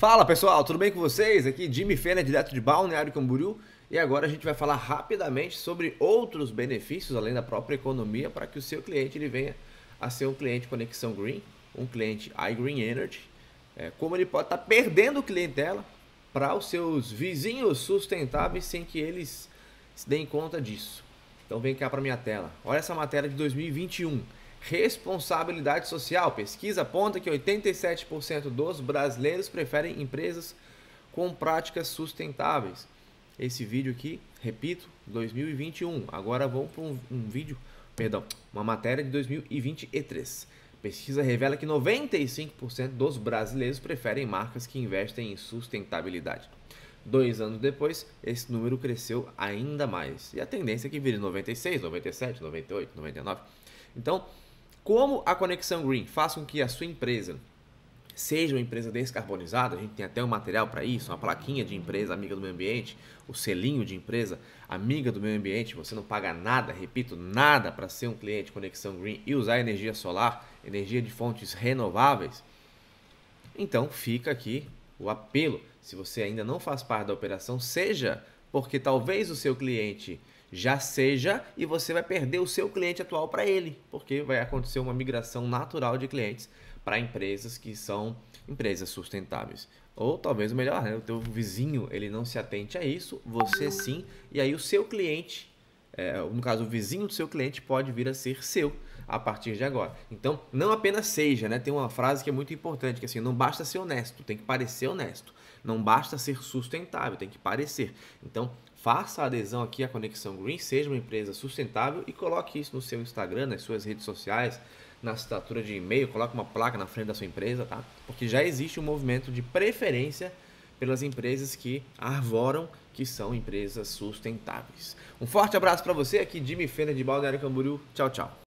Fala pessoal, tudo bem com vocês? Aqui Jimmy Fena, direto de Balneário Camboriú. E agora a gente vai falar rapidamente sobre outros benefícios além da própria economia para que o seu cliente ele venha a ser um cliente Conexão Green, um cliente iGreen Energy. É, como ele pode estar tá perdendo clientela para os seus vizinhos sustentáveis sem que eles se deem conta disso. Então vem cá para minha tela. Olha essa matéria de 2021. Responsabilidade social. Pesquisa aponta que 87% dos brasileiros preferem empresas com práticas sustentáveis. Esse vídeo aqui, repito, 2021. Agora vamos para um, um vídeo, perdão, uma matéria de 2023. Pesquisa revela que 95% dos brasileiros preferem marcas que investem em sustentabilidade. Dois anos depois, esse número cresceu ainda mais. E a tendência é que vire 96, 97, 98, 99. Então, como a Conexão Green faz com que a sua empresa seja uma empresa descarbonizada, a gente tem até um material para isso, uma plaquinha de empresa amiga do meio ambiente, o selinho de empresa amiga do meio ambiente, você não paga nada, repito, nada para ser um cliente Conexão Green e usar energia solar, energia de fontes renováveis. Então fica aqui o apelo, se você ainda não faz parte da operação, seja porque talvez o seu cliente já seja e você vai perder o seu cliente atual para ele, porque vai acontecer uma migração natural de clientes para empresas que são empresas sustentáveis. Ou talvez o melhor, né? o teu vizinho ele não se atente a isso, você sim, e aí o seu cliente é, no caso, o vizinho do seu cliente pode vir a ser seu a partir de agora. Então, não apenas seja, né? Tem uma frase que é muito importante, que é assim, não basta ser honesto, tem que parecer honesto. Não basta ser sustentável, tem que parecer. Então, faça a adesão aqui à Conexão Green, seja uma empresa sustentável e coloque isso no seu Instagram, nas suas redes sociais, na assinatura de e-mail, coloque uma placa na frente da sua empresa, tá? Porque já existe um movimento de preferência pelas empresas que arvoram que são empresas sustentáveis. Um forte abraço para você aqui, Jimmy Fena de Balneário Camboriú. Tchau, tchau.